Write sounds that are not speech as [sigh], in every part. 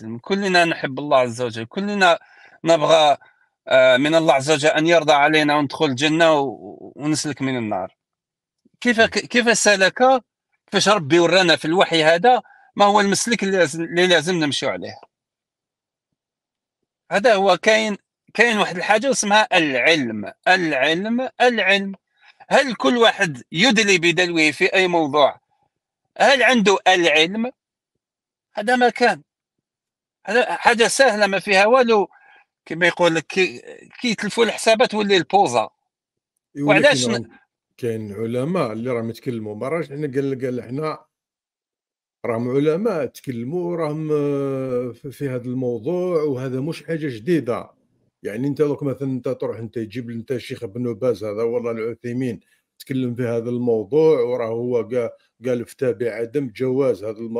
وسلم كلنا نحب الله عز وجل كلنا نبغى آه، من الله عز وجل ان يرضى علينا وندخل الجنه ونسلك من النار كيف كيف سلك كيفاش ربي ورانا في الوحي هذا ما هو المسلك اللي لازم نمشيو عليه هذا هو كاين كاين واحد الحاجه اسمها العلم العلم العلم هل كل واحد يدلي بدلوه في اي موضوع هل عنده العلم هذا ما كان حاجه سهله ما فيها والو كما يقول لك كي, كي يتلفوا الحسابات تولي البوزا وعلاش كاين علماء اللي راهم يتكلموا ما راهش حنا قال قال حنا راهم علماء تكلموا راهم آه، في هذا الموضوع وهذا مش حاجه جديده يعني انت لو مثلا انت تروح انت تجيب انت الشيخ ابن باز هذا والله العثيمين تكلم في هذا الموضوع وراه هو قال في تابع عدم جواز هذا الم...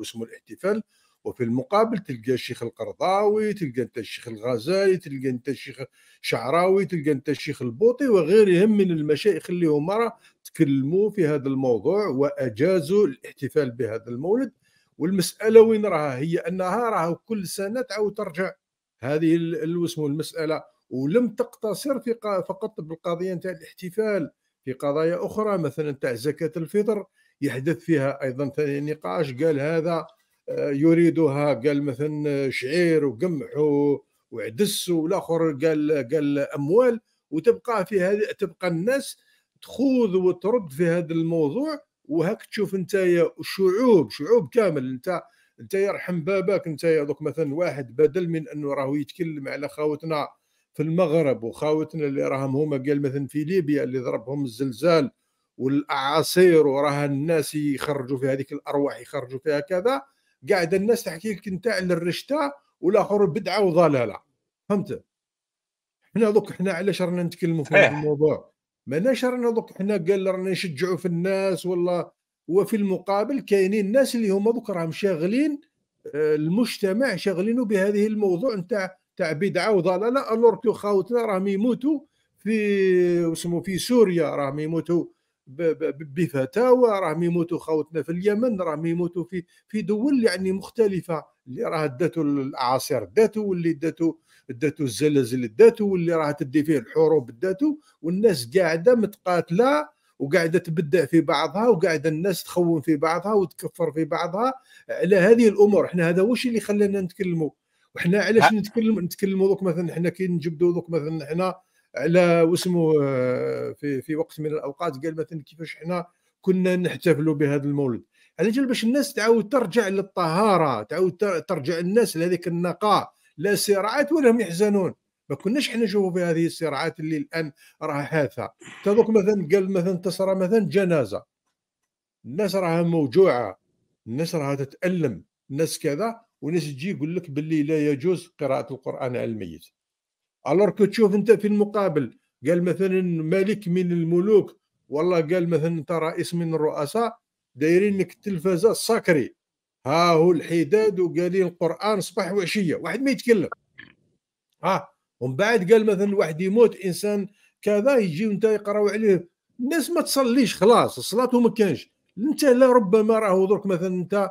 اسمه الاحتفال وفي المقابل تلقى الشيخ القرضاوي تلقى انت الشيخ الغزالي تلقى انت الشيخ شعراوي تلقى انت الشيخ البوطي وغيرهم من المشايخ اللي هما تكلموا في هذا الموضوع واجازوا الاحتفال بهذا المولد والمساله وين راها هي انها راه كل سنه تعاود ترجع هذه الوسم المساله ولم تقتصر في فقط بالقضيه نتاع الاحتفال في قضايا اخرى مثلا تاع زكاه الفطر يحدث فيها ايضا ثاني نقاش قال هذا يريدها قال مثلا شعير وقمح وعدس والاخر قال قال اموال وتبقى في هذه تبقى الناس تخوض وترد في هذا الموضوع وهاك تشوف انت شعوب شعوب كامل انت انت يرحم باباك انت دوك مثلا واحد بدل من انه راهو يتكلم على خاوتنا في المغرب وخاوتنا اللي راهم هما قال مثلا في ليبيا اللي ضربهم الزلزال والاعاصير وراها الناس يخرجوا في هذيك الارواح يخرجوا فيها كذا قاعد الناس تحكي لك انت على الرشته والاخر بدعه وضلاله فهمت احنا دوك احنا علاش رانا نتكلموا في هذا الموضوع ماناش رانا دوك احنا قال رانا نشجعوا في الناس ولا وفي المقابل كاينين الناس اللي هما دوك راهم شاغلين آه، المجتمع شاغلينه بهذه الموضوع نتاع تاع بدعه وضلاله الور كو خاوتنا راهم يموتوا في اسمه في سوريا راهم يموتوا بفتاوى راهم يموتوا خوتنا في اليمن راهم يموتوا في في دول يعني مختلفه اللي راه داتوا الاعاصير داتوا واللي داتوا داتوا الزلازل داتوا واللي راه تدي فيه الحروب داتوا والناس قاعده متقاتله وقاعده تبدع في بعضها وقاعده الناس تخون في بعضها وتكفر في بعضها على هذه الامور احنا هذا واش اللي خلانا نتكلموا وحنا علاش نتكلم نتكلموا دوك مثلا احنا كي نجبدوا دوك مثلا احنا على واسمه آه، في في وقت من الاوقات قال مثلا كيفاش حنا كنا نحتفلوا بهذا المولد على جال باش الناس تعاود ترجع للطهاره تعاود ترجع الناس لهذيك النقاء لا صراعات ولا هم يحزنون ما كناش حنا نشوفوا في هذه الصراعات اللي الان راها حاثه تذوق مثلا قال مثلا تصرى مثلا جنازه الناس راها موجوعه الناس راها تتالم الناس كذا وناس تجي يقول لك باللي لا يجوز قراءه القران على الميت الوغ كو تشوف انت في المقابل قال مثلا ملك من الملوك والله قال مثلا انت رئيس من الرؤساء دايرين لك التلفازه ساكري ها هو الحداد وقالين القران صباح وعشيه واحد ما يتكلم ها ومن بعد قال مثلا واحد يموت انسان كذا يجي انت يقراو عليه الناس ما تصليش خلاص صلاته وما كانش انت لا ربما راهو درك مثلا انت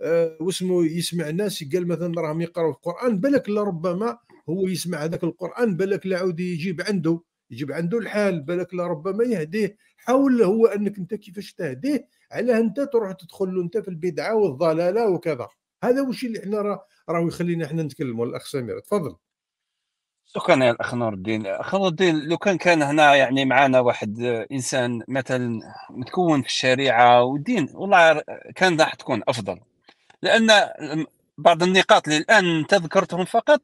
آه واسمه يسمع الناس قال مثلا راهم يقراو القران بالك لربما هو يسمع هذاك القران بالك لا عاود يجيب عنده يجيب عنده الحال بالك ربما يهديه حاول هو انك انت كيفاش تهديه علاه انت تروح تدخل له انت في البدعه والضلاله وكذا هذا وش اللي احنا راه راهو يخلينا احنا نتكلموا الاخ سمير تفضل شكرا يا الاخ نور الدين اخ نور الدين لو كان كان هنا يعني معنا واحد انسان مثلا متكون في الشريعه والدين والله كان راح تكون افضل لان بعض النقاط اللي الان انت ذكرتهم فقط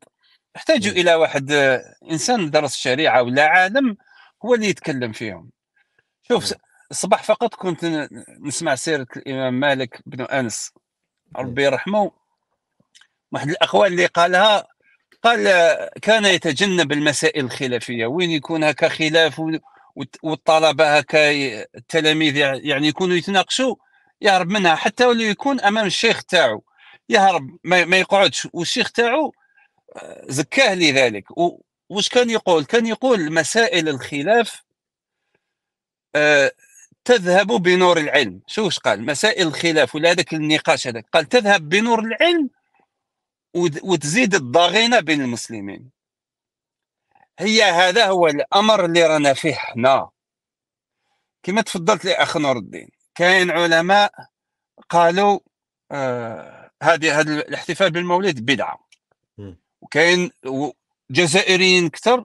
احتاجوا إيه. الى واحد آه، انسان درس الشريعه ولا عالم هو اللي يتكلم فيهم شوف الصباح إيه. فقط كنت نسمع سيره الامام مالك بن انس إيه. ربي يرحمه واحد الاقوال اللي قالها قال آه، كان يتجنب المسائل الخلافيه وين يكون هكا خلاف والطلبه هكا التلاميذ يعني يكونوا يتناقشوا يهرب منها حتى ولو يكون امام الشيخ تاعو يهرب ما يقعدش والشيخ تاعو زكاه لذلك واش كان يقول كان يقول مسائل الخلاف آه تذهب بنور العلم شو واش قال مسائل الخلاف ولا هذاك النقاش هذاك قال تذهب بنور العلم وتزيد الضغينه بين المسلمين هي هذا هو الامر اللي رانا فيه حنا كما تفضلت لي اخ نور الدين كاين علماء قالوا آه، هذه آه هذا الاحتفال بالمولد بدعه وكاين جزائريين كثر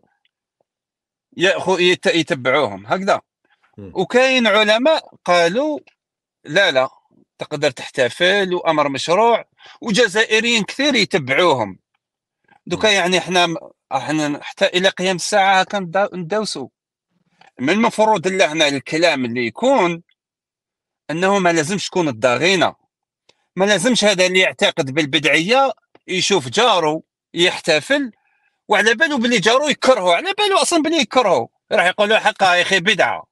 يتبعوهم هكذا وكاين علماء قالوا لا لا تقدر تحتفل وامر مشروع وجزائريين كثير يتبعوهم دوكا يعني حنا احنا حتى الى قيام الساعه كندوسوا من المفروض اللي هنا الكلام اللي يكون انه ما لازمش تكون الضغينه ما لازمش هذا اللي يعتقد بالبدعيه يشوف جاره يحتفل وعلى بالو بلي جارو يكرهو على بالو اصلا بلي يكرهو راح يقولوا حقا يا اخي بدعه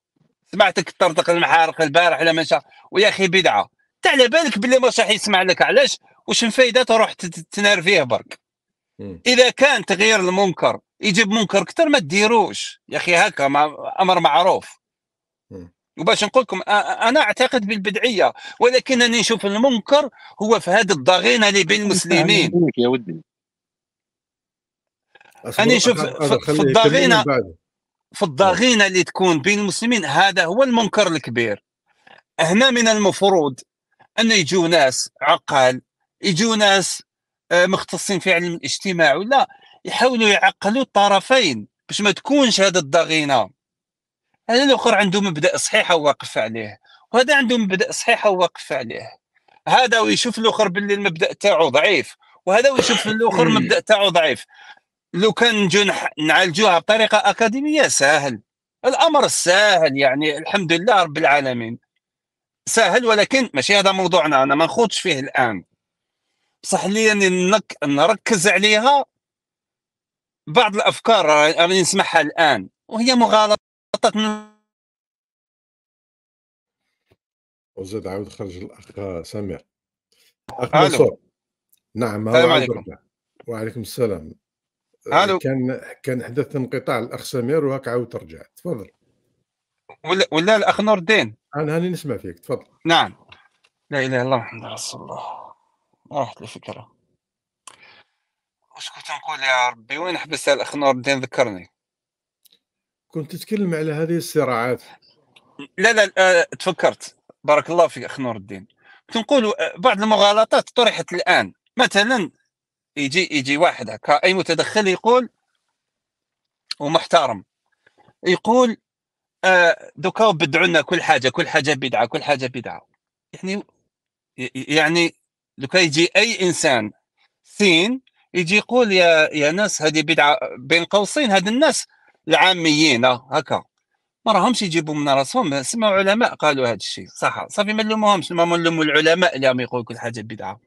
سمعتك الطرطق المحارق البارح ولا مشى ويا اخي بدعه انت على بالك بلي ما راح يسمع لك علاش واش الفايده تروح تنار فيه برك اذا كان تغيير المنكر يجيب منكر اكثر ما ديروش يا اخي هكا مع امر معروف وباش نقول لكم انا اعتقد بالبدعيه ولكنني نشوف المنكر هو في هذه الضغينه اللي بين يعني المسلمين يا ودي انا نشوف في الضغينه في الضغينه اللي تكون بين المسلمين هذا هو المنكر الكبير هنا من المفروض ان يجوا ناس عقال يجوا ناس آه، مختصين في علم الاجتماع ولا يحاولوا يعقلوا الطرفين باش ما تكونش هذه الضغينه هذا الاخر عنده مبدا صحيح واقف عليه وهذا عنده مبدا صحيح واقف عليه هذا ويشوف الاخر باللي المبدا تاعو ضعيف وهذا ويشوف الاخر [coughs] مبدا تاعو ضعيف لو كان نجو نعالجوها بطريقه اكاديميه سهل الامر سهل يعني الحمد لله رب العالمين سهل ولكن ماشي هذا موضوعنا انا ما نخوضش فيه الان بصح لي اني نك... نركز عليها بعض الافكار راني نسمعها الان وهي مغالطات وزاد عاود خرج الاخ سمير اخ منصور نعم السلام عليكم وعليكم السلام الو كان كان حدث انقطاع الاخ سمير وهاك عاود ترجع تفضل ولا ولا الاخ نور الدين انا هاني نسمع فيك تفضل نعم لا اله الا الله محمد رسول الله راحت الفكره واش كنت نقول يا ربي وين حبس الاخ نور الدين ذكرني كنت تتكلم على هذه الصراعات لا لا آه، تفكرت بارك الله فيك اخ نور الدين كنت نقول آه، بعض المغالطات طرحت الان مثلا يجي يجي واحد هكا اي متدخل يقول ومحترم يقول آه دوكا بدعوا لنا كل حاجه كل حاجه بدعه كل حاجه بدعه يعني يعني دوكا يجي اي انسان سين يجي يقول يا يا ناس هذه بدعه بين قوسين هاد الناس العاميين هكا ما راهمش يجيبوا من راسهم سمعوا علماء قالوا هذا الشيء صح صافي ما نلوموهمش ما نلوموا العلماء اللي هم يقولوا كل حاجه بدعه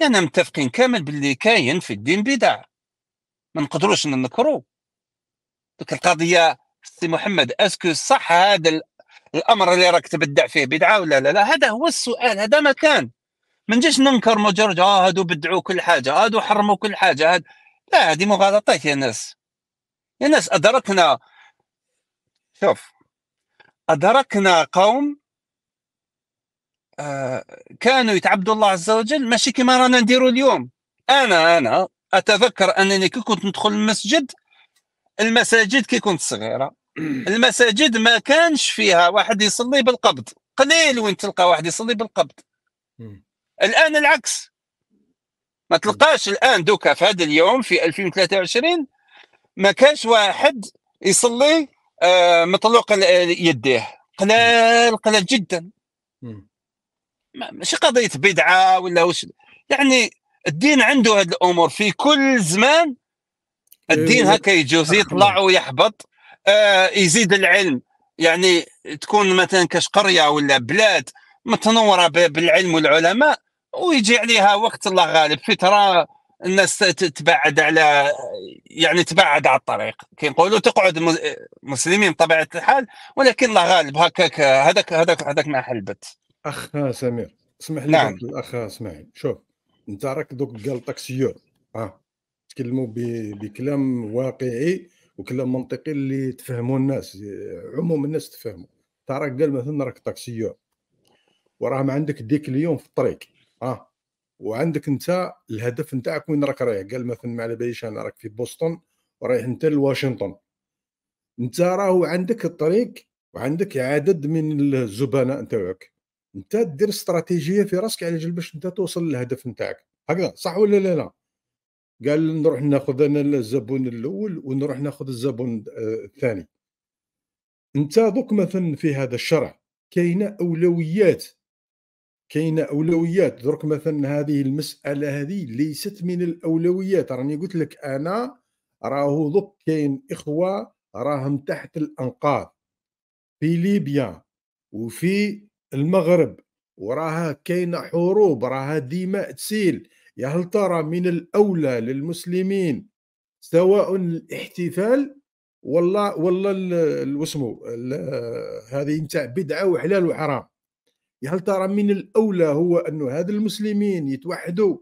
يعني متفقين كامل باللي كاين في الدين بدع ما نقدروش ننكرو ديك القضيه سي محمد اسكو صح هذا الامر اللي راك تبدع فيه بدعه ولا لا لا هذا هو السؤال هذا ما كان ما نجيش ننكر مجرد اه هادو بدعوا كل حاجه هادو حرموا كل حاجه هاد... لا هذه مغالطات يا ناس يا ناس ادركنا شوف ادركنا قوم آه، كانوا يتعبدوا الله عز وجل ماشي كما رانا نديروا اليوم انا انا اتذكر انني كي كنت ندخل المسجد المساجد كي كنت صغيره [clears throat] المساجد ما كانش فيها واحد يصلي بالقبض قليل وين تلقى واحد يصلي بالقبض الان العكس ما تلقاش الان دوكا في هذا اليوم في 2023 ما كانش واحد يصلي آه، مطلوق يديه قلال قلال جدا ماشي قضيه بدعه ولا وش يعني الدين عنده هذه الامور في كل زمان الدين إيه. هكا يجوز يطلع ويحبط آه يزيد العلم يعني تكون مثلا كاش قريه ولا بلاد متنوره بالعلم والعلماء ويجي عليها وقت الله غالب فتره الناس تتبعد على يعني تبعد على الطريق كي نقولوا تقعد مسلمين بطبيعه الحال ولكن الله غالب هكاك هذاك هذاك هذاك ما حلبت اخ آه، سمير اسمح لي نعم. الاخ آه، اسماعيل شوف انت راك دوك قال طاكسيور اه تكلموا بكلام واقعي وكلام منطقي اللي تفهموا الناس عموم الناس تفهموا انت راك قال مثلا راك طاكسيور وراهم عندك ديك اليوم في الطريق اه وعندك انت الهدف نتاعك وين راك رايح قال مثلا ما على باليش انا راك في بوسطن ورايح انت لواشنطن انت راهو عندك الطريق وعندك عدد من الزبناء نتاعك انت دير استراتيجيه في راسك على جل باش انت توصل للهدف نتاعك هكذا صح ولا لا لا قال نروح ناخذ انا الزبون الاول ونروح ناخذ الزبون آه، الثاني انت دوك مثلا في هذا الشرع كاينه اولويات كاينه اولويات درك مثلا هذه المساله هذه ليست من الاولويات راني قلت لك انا راهو دوك كاين اخوه راهم تحت الانقاض في ليبيا وفي المغرب وراها كاينه حروب راها دماء تسيل يا هل ترى من الاولى للمسلمين سواء الاحتفال ولا ولا واسمو هذه نتاع بدعه وحلال وحرام يا هل ترى من الاولى هو انه هذا المسلمين يتوحدوا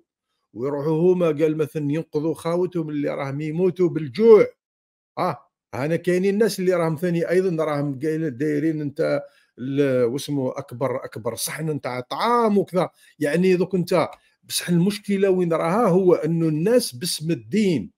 ويروحوا هما قال مثلا ينقذوا خاوتهم اللي راهم يموتوا بالجوع اه انا كاينين الناس اللي راهم ثاني ايضا راهم دايرين انت واسمه اكبر اكبر صحن نتاع طعام وكذا يعني دوك انت بصح المشكله وين راها هو انه الناس باسم الدين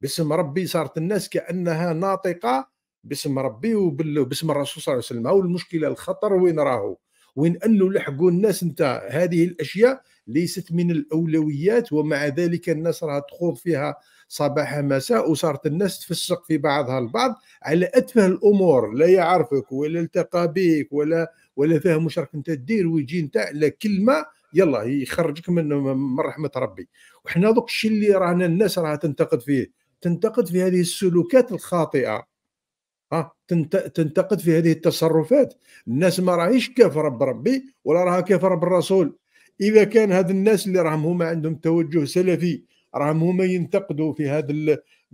باسم ربي صارت الناس كانها ناطقه باسم ربي وباسم الرسول صلى الله عليه وسلم هو المشكله الخطر وين راهو وين انه لحقوا الناس انت هذه الاشياء ليست من الاولويات ومع ذلك الناس راها تخوض فيها صباح مساء وصارت الناس تفسق في بعضها البعض على أتفه الأمور لا يعرفك ولا التقى بك ولا ولا فاهم واش راك انت دير ويجي نتاع لا كلمه يلا يخرجك من من رحمه ربي وحنا دوك الشيء اللي رانا الناس راها تنتقد فيه تنتقد في هذه السلوكات الخاطئه ها تنتقد في هذه التصرفات الناس ما راهيش كيف رب ربي ولا راها كيف رب الرسول اذا كان هاد الناس اللي راهم هما عندهم توجه سلفي راهم هما ينتقدوا في هذا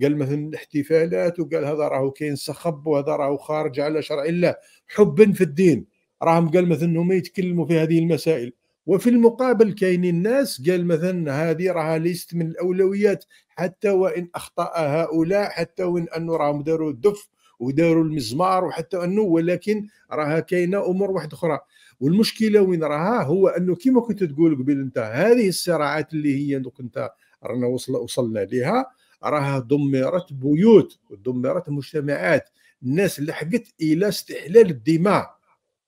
قال مثلا الاحتفالات وقال هذا راهو كاين سخب وهذا راهو خارج على شرع الله حبا في الدين راهم قال مثلا هما يتكلموا في هذه المسائل وفي المقابل كاينين ناس قال مثلا هذه راها ليست من الاولويات حتى وان اخطا هؤلاء حتى وان انه راهم داروا الدف وداروا المزمار وحتى انه ولكن راها كاينه امور واحده اخرى والمشكله وين راها هو انه كما كنت تقول قبل انت هذه الصراعات اللي هي دوك انت رانا وصل وصلنا لها راها دمرت بيوت ودمرت مجتمعات الناس لحقت الى استحلال الدماء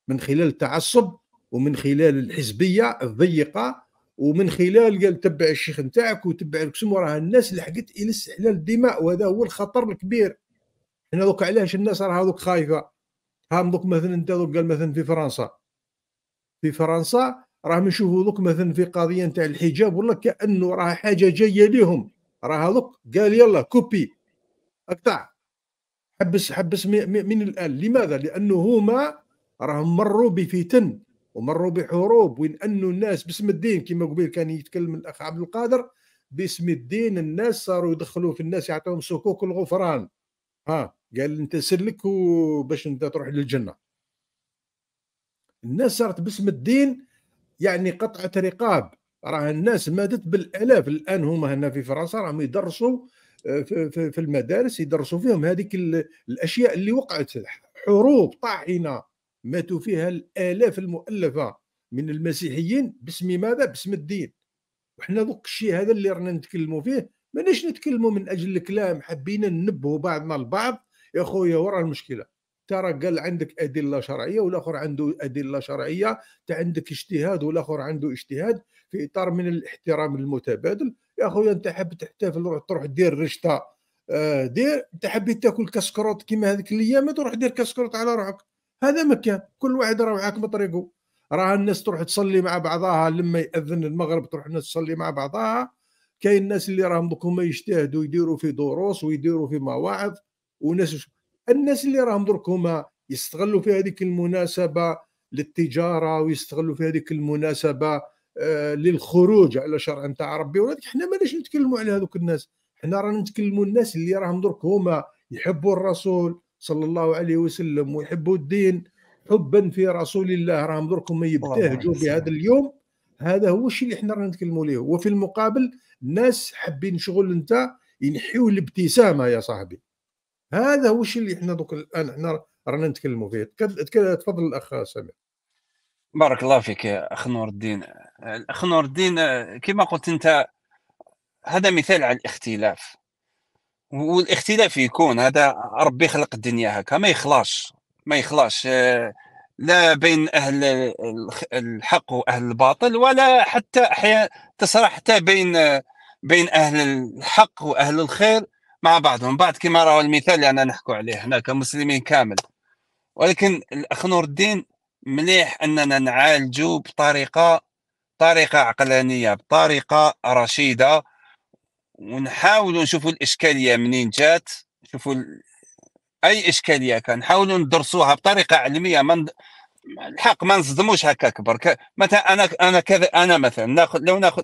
من خلال التعصب ومن خلال الحزبيه الضيقه ومن خلال قال تبع الشيخ نتاعك وتبع الكسم وراها الناس لحقت الى استحلال الدماء وهذا هو الخطر الكبير هنا دوك علاش الناس راها دوك خايفه هاهم دوك مثلا انت دوك قال مثلا في فرنسا في فرنسا راه نشوفوا دوك مثلا في قضيه نتاع الحجاب ولا كانه راه حاجه جايه ليهم راه دوك قال يلا كوبي اقطع حبس حبس من الان لماذا لانه هما راهم مروا بفتن ومروا بحروب وين انه الناس باسم الدين كما قبيل كان يتكلم الاخ عبد القادر باسم الدين الناس صاروا يدخلوا في الناس يعطيهم سكوك الغفران ها قال انت سلك وباش انت تروح للجنه الناس صارت باسم الدين يعني قطعه رقاب راه الناس ماتت بالالاف الان هما هنا في فرنسا راهم يدرسوا آه، في المدارس يدرسوا فيهم هذيك الاشياء اللي وقعت حروب طاحنه ماتوا فيها الالاف المؤلفه من المسيحيين باسم ماذا باسم الدين وحنا دوك الشيء هذا اللي رانا نتكلموا فيه ماناش نتكلموا من اجل الكلام حبينا ننبهوا بعضنا البعض يا خويا ورا المشكله ترى قال عندك ادله شرعيه والاخر عنده ادله شرعيه انت عندك اجتهاد والاخر عنده اجتهاد في اطار من الاحترام المتبادل يا خويا انت حاب تحتفل روح تروح دير رشته آه، دير انت حاب تاكل كسكروت كيما هذيك الايام تروح دير كسكروت على روحك هذا مكان كل واحد راه معاك بطريقه راه الناس تروح تصلي مع بعضها لما ياذن المغرب تروح الناس تصلي مع بعضها كاين الناس اللي راهم دوك هما يجتهدوا يديروا في دروس ويديروا في مواعظ وناس الناس اللي راهم درك هما يستغلوا في هذيك المناسبه للتجاره ويستغلوا في هذيك المناسبه آه، للخروج على شرع نتاع ربي ولكن حنا ماناش نتكلموا على هذوك الناس حنا رانا نتكلموا الناس اللي راهم درك هما يحبوا الرسول صلى الله عليه وسلم ويحبوا الدين حبا في رسول الله راهم درك هما يبتهجوا بهذا اليوم هذا هو الشيء اللي حنا رانا نتكلموا ليه وفي المقابل ناس حابين شغل انت ينحيوا الابتسامه يا صاحبي هذا هو الشيء اللي احنا دوك الان احنا رانا نتكلموا فيه تفضل الاخ سامي بارك الله فيك اخ نور الدين الاخ نور الدين كما قلت انت هذا مثال على الاختلاف والاختلاف يكون هذا ربي خلق الدنيا هكا ما يخلاش ما يخلاش آه، لا بين اهل الحق واهل الباطل ولا حتى احيانا تصرح حتى بين آه، بين اهل الحق واهل الخير مع بعض ومن بعد كما راهو المثال اللي انا نحكوا عليه هنا كمسلمين كامل ولكن الاخ نور الدين مليح اننا نعالجه بطريقه طريقه عقلانيه بطريقه رشيده ونحاولوا نشوفوا الاشكاليه منين جات نشوفوا اي اشكاليه كان نحاولوا ندرسوها بطريقه علميه من الحق ما نصدموش هكا كبر مثلا انا انا كذا انا مثلا ناخذ لو ناخذ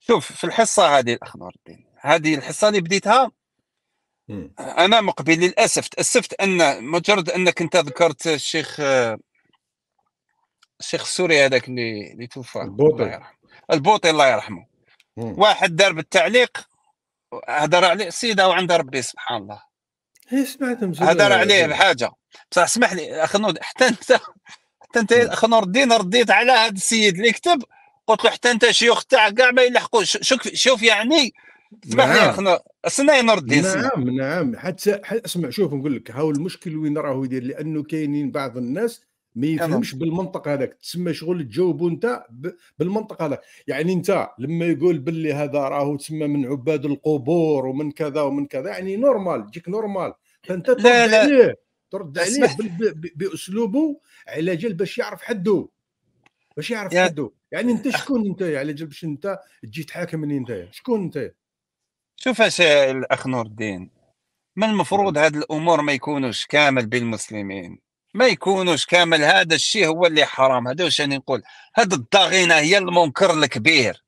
شوف في الحصه هذه الاخ نور الدين هذه الحصه اللي بديتها انا مقبل للاسف تاسفت ان مجرد انك انت ذكرت الشيخ الشيخ السوري هذاك اللي اللي توفى البوطي البوطي الله يرحمه مم. واحد دار بالتعليق هدر عليه سيده وعند ربي سبحان الله إيه، سمعتهم هدر عليه بحاجه بصح اسمح لي اخ نور حتى انت حتى انت اخ نور الدين رديت على هذا السيد اللي كتب قلت له حتى انت شيوخ تاعك كاع ما يلحقوش شوف شوف يعني اسمح لي نعم. نور الدين نعم نعم حتى اسمع شوف نقول لك هاو المشكل وين راهو يدير لانه كاينين بعض الناس ما يفهمش بالمنطق هذاك تسمى شغل تجاوبوا انت بالمنطق هذاك يعني انت لما يقول باللي هذا راهو تسمى من عباد القبور ومن كذا ومن كذا يعني نورمال تجيك نورمال فانت ترد لا لا. عليه ترد عليه باسلوبه على جال باش يعرف حده باش يعرف حده يعني انت شكون انت على جال باش انت تجي تحاكمني انت شكون انت شوف اش الاخ نور الدين ما المفروض نعم. هاد الامور ما يكونوش كامل بين المسلمين ما يكونوش كامل هذا الشيء هو اللي حرام هذا واش راني نقول هاد الضغينه هي المنكر الكبير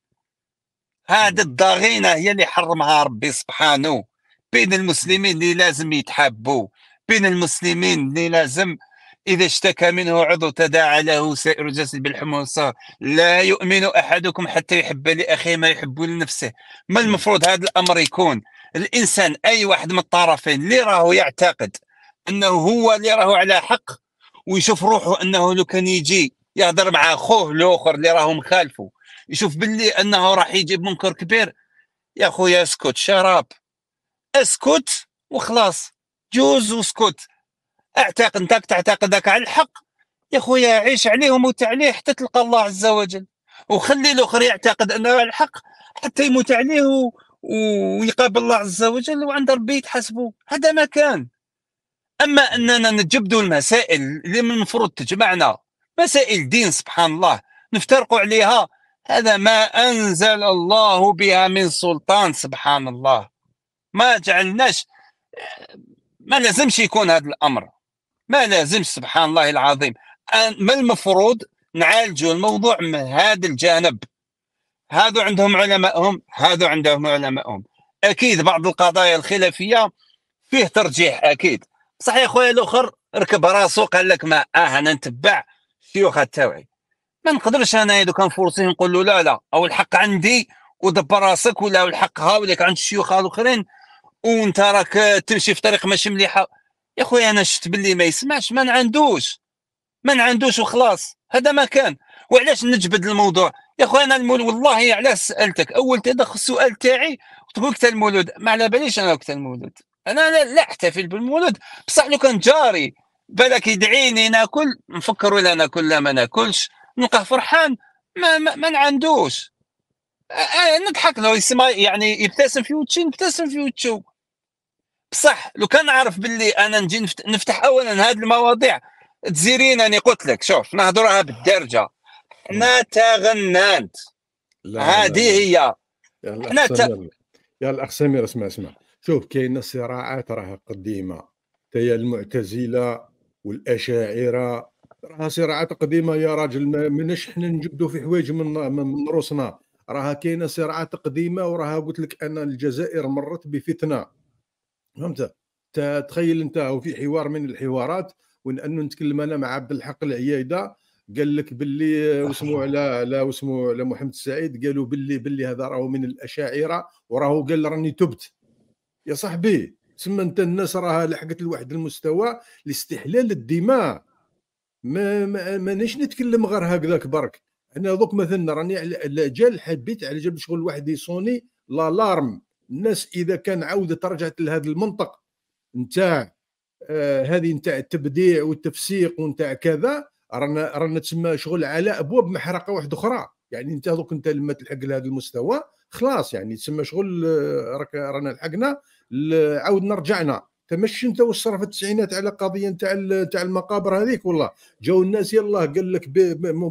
هاد نعم. الضغينه هي اللي حرمها ربي سبحانه بين المسلمين اللي لازم يتحبوا بين المسلمين اللي لازم إذا اشتكى منه عضو تداعى له سائر الجسد بالحمى والصهر لا يؤمن أحدكم حتى يحب لأخيه ما يحب لنفسه ما المفروض هذا الأمر يكون الإنسان أي واحد من الطرفين اللي راه يعتقد أنه هو اللي راه على حق ويشوف روحه أنه لو كان يجي يهضر مع أخوه الآخر اللي راه مخالفه يشوف باللي أنه راح يجيب منكر كبير يا خويا اسكت شراب اسكت وخلاص جوز واسكت اعتقد ذاك على الحق يا خويا عيش عليه وموت عليه حتى تلقى الله عز وجل وخلي الاخر يعتقد انه على الحق حتى يموت عليه و... ويقابل الله عز وجل وعند ربي يتحاسبوا هذا ما كان اما اننا نجبدوا المسائل اللي من المفروض تجمعنا مسائل دين سبحان الله نفترقوا عليها هذا ما انزل الله بها من سلطان سبحان الله ما جعلناش ما لازمش يكون هذا الامر ما لازمش سبحان الله العظيم ما المفروض نعالجوا الموضوع من هذا الجانب هذا عندهم علمائهم هذا عندهم علمائهم اكيد بعض القضايا الخلافيه فيه ترجيح اكيد بصح يا خويا الاخر ركب راسو قال لك ما اه انا نتبع الشيوخ تاوعي ما نقدرش انا دوكا نفورسيه نقول له لا لا او الحق عندي ودبر راسك ولا الحق هاولك عند الشيوخ الاخرين وانت راك تمشي في طريق ماشي مليحه يا خويا انا شفت باللي ما يسمعش ما عندوش ما عندوش وخلاص هذا ما كان وعلاش نجبد الموضوع يا خويا انا المول والله علاش سالتك اول تدخل السؤال تاعي تقول كتا المولود ما على باليش انا كتا المولود انا لا احتفل بالمولود بصح لو كان جاري بالك يدعيني ناكل نفكر ولا ناكل لا ما ناكلش نلقاه فرحان ما ما, ما عندوش آه،, آه نضحك له يسمع يعني يبتسم في وجهي نبتسم في وجهه بصح لو كان نعرف باللي انا نجي نفتح اولا هذه المواضيع تزيرين اني قلت لك شوف نهضرها بالدرجه حنا نعم. تغنانت هذه هي حنا يا الاخ سمير اسمع اسمع شوف كاين صراعات راها قديمه تيا المعتزله والاشاعره راها صراعات قديمه يا راجل ماناش حنا نجبدوا في حوايج من من روسنا راها كاينه صراعات قديمه وراها قلت لك ان الجزائر مرت بفتنه فهمت تخيل انت او في حوار من الحوارات وان انه نتكلم انا مع عبد الحق العيايده قال لك باللي [laughs] وسمو على على وسمو على محمد السعيد قالوا باللي باللي هذا راهو من الاشاعره وراهو قال راني تبت يا صاحبي تسمى انت الناس راها لحقت لواحد المستوى لاستحلال الدماء ما مانيش نتكلم غير هكذاك برك انا دوك مثلا راني على جال حبيت على جال شغل واحد يصوني لالارم الناس اذا كان عاودت رجعت لهذا المنطق نتاع آه هذه نتاع التبديع والتفسيق ونتاع كذا رانا رانا تسمى شغل على ابواب محرقه واحده اخرى يعني انت دوك انت لما تلحق لهذا المستوى خلاص يعني تسمى شغل آه، راك رانا لحقنا عاودنا رجعنا تمشي انت واش صرف التسعينات على قضيه نتاع نتاع المقابر هذيك والله جاو الناس يلاه قال لك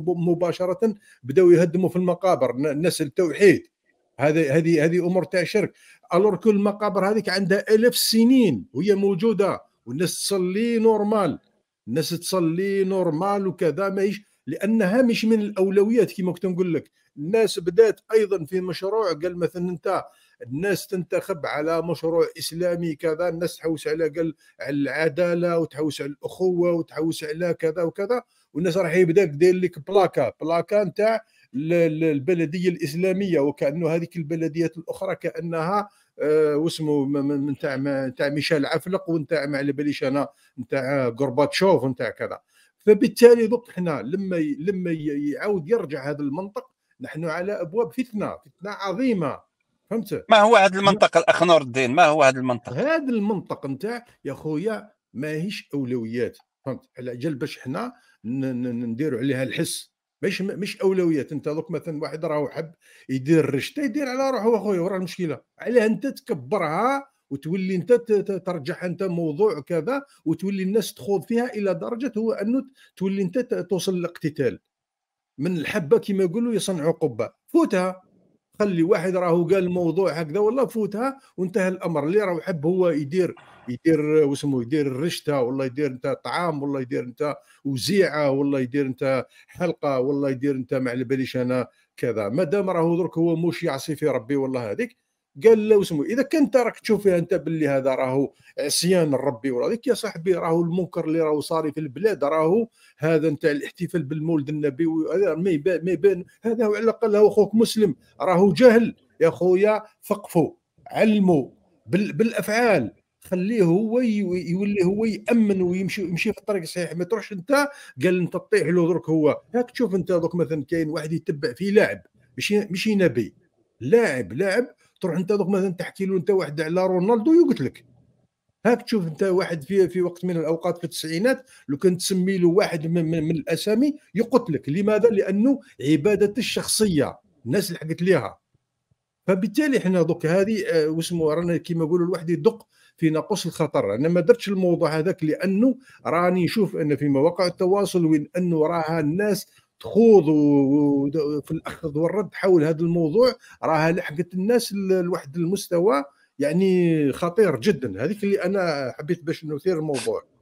مباشره بداوا يهدموا في المقابر الناس التوحيد هذه هذه هذه امور تاع شرك الور كل المقابر هذيك عندها ألف سنين وهي موجوده والناس تصلي نورمال الناس تصلي نورمال وكذا ماهيش لانها مش من الاولويات كما كنت نقول لك الناس بدات ايضا في مشروع قال مثلا انت الناس تنتخب على مشروع اسلامي كذا الناس تحوس على قال على العداله وتحوس على الاخوه وتحوس على كذا وكذا والناس راح يبدا يدير لك بلاكا بلاكا نتاع البلديه الاسلاميه وكانه هذيك البلديات الاخرى كانها أه واسمه من تاع ميشيل عفلق ونتاع ما على باليش انا نتاع غورباتشوف ونتاع كذا فبالتالي دوك حنا لما لما يعاود يرجع هذا المنطق نحن على ابواب فتنه فتنه عظيمه فهمت ما هو هذا المنطق الاخ نور الدين ما هو هذا المنطق هذا المنطق نتاع يا خويا ماهيش اولويات فهمت على جل باش حنا نديروا عليها الحس مش مش اولويات انت دوك مثلا واحد راهو حب يدير رشته يدير على روحه اخويا وراه المشكله علاه انت تكبرها وتولي انت ترجح انت موضوع كذا وتولي الناس تخوض فيها الى درجه هو انه تولي انت توصل للاقتتال من الحبه كما يقولوا يصنعوا قبه فوتها خلي واحد راهو قال الموضوع هكذا والله فوتها وانتهى الامر اللي راهو يحب هو يدير يدير واسمه يدير الرشته والله يدير انت طعام والله يدير انت وزيعه والله يدير انت حلقه والله يدير انت مع انا كذا ما دام راهو درك هو مش يعصي في ربي والله هذيك قال له وسمو اذا كنت راك تشوف فيها انت باللي هذا راهو عصيان ربي وهذيك يا صاحبي راهو المنكر اللي راهو صاري في البلاد راهو هذا نتاع الاحتفال بالمولد النبي وهذا ما يبان ما يبان هذا على الاقل هو خوك مسلم راهو جهل يا خويا فقفوا علموا بالافعال خليه هو يولي هو يامن ويمشي يمشي في الطريق الصحيح ما تروحش انت قال انت تطيح له درك هو هاك تشوف انت درك مثلا كاين واحد يتبع فيه لاعب ماشي ماشي نبي لاعب لاعب تروح انت دوك مثلا تحكي له انت واحد على رونالدو يقتلك هاك تشوف انت واحد في في وقت من الاوقات في التسعينات لو كان تسمي له واحد من, من, من الاسامي يقتلك لماذا لانه عباده الشخصيه الناس اللي حكت ليها فبالتالي حنا دوك هذه آه، واسمو رانا كيما يقولوا الواحد يدق في ناقوس الخطر انا ما درتش الموضوع هذاك لانه راني نشوف ان في مواقع التواصل وين انه راها الناس تخوض في الاخذ والرد حول هذا الموضوع راها لحقت الناس لواحد المستوى يعني خطير جدا هذيك اللي انا حبيت باش نثير الموضوع